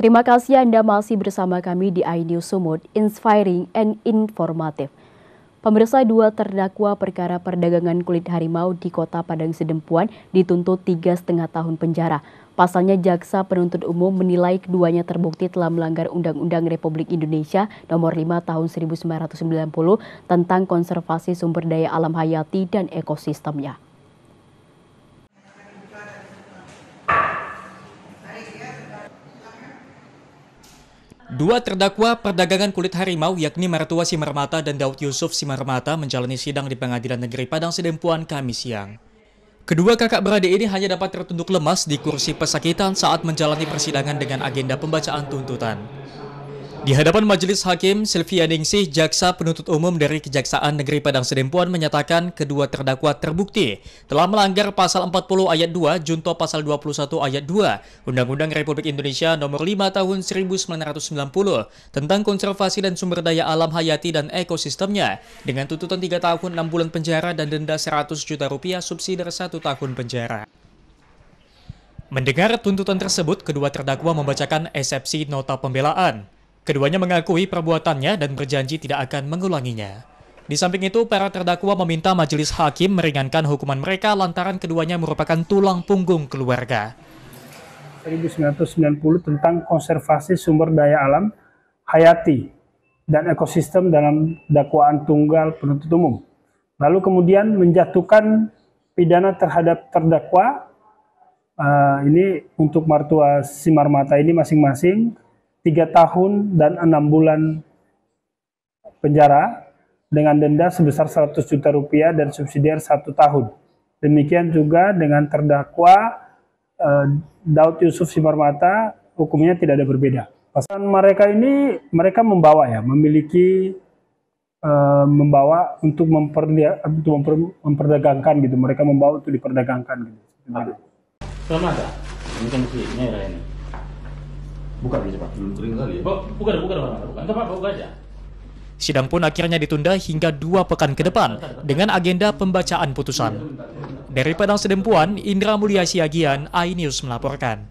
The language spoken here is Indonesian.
Terima kasih Anda masih bersama kami di iNews Sumut, inspiring and informative. Pemirsa dua terdakwa perkara perdagangan kulit harimau di kota Padang Sidempuan dituntut tiga setengah tahun penjara. Pasalnya jaksa penuntut umum menilai keduanya terbukti telah melanggar Undang-Undang Republik Indonesia nomor 5 tahun 1990 tentang konservasi sumber daya alam hayati dan ekosistemnya. Dua terdakwa perdagangan kulit harimau yakni Mertua Simarmata dan Daud Yusuf Simarmata menjalani sidang di Pengadilan Negeri Padang Sedempuan Kamis siang. Kedua kakak beradik ini hanya dapat tertunduk lemas di kursi pesakitan saat menjalani persidangan dengan agenda pembacaan tuntutan. Di hadapan Majelis Hakim, Sylvia Ningsih, Jaksa Penuntut Umum dari Kejaksaan Negeri Padang Sidempuan menyatakan kedua terdakwa terbukti telah melanggar pasal 40 ayat 2 junto pasal 21 ayat 2 Undang-Undang Republik Indonesia nomor 5 tahun 1990 tentang konservasi dan sumber daya alam hayati dan ekosistemnya dengan tuntutan 3 tahun 6 bulan penjara dan denda 100 juta rupiah subsidi 1 tahun penjara. Mendengar tuntutan tersebut, kedua terdakwa membacakan eksepsi nota pembelaan. Keduanya mengakui perbuatannya dan berjanji tidak akan mengulanginya. Di samping itu, para terdakwa meminta majelis hakim meringankan hukuman mereka lantaran keduanya merupakan tulang punggung keluarga. 1990 tentang konservasi sumber daya alam, hayati, dan ekosistem dalam dakwaan tunggal penuntut umum. Lalu kemudian menjatuhkan pidana terhadap terdakwa, uh, ini untuk Martua Simarmata ini masing-masing tiga tahun dan enam bulan penjara dengan denda sebesar 100 juta rupiah dan subsidiar satu tahun. Demikian juga dengan terdakwa eh, Daud Yusuf Simarmata, hukumnya tidak ada berbeda. Pasangan mereka ini mereka membawa ya, memiliki eh, membawa untuk, untuk memperdagangkan gitu. Mereka membawa untuk diperdagangkan gitu. Belum ada. Mungkin ini. Kan Buka dulu cepat. Belum kering kali ya. Buka buka, buka dulu. Bukan apa-apa, buka aja. Sidang pun akhirnya ditunda hingga dua pekan ke depan dengan agenda pembacaan putusan. Dari Padang Sedempuan, Indra Mulia Siagian, iNews melaporkan.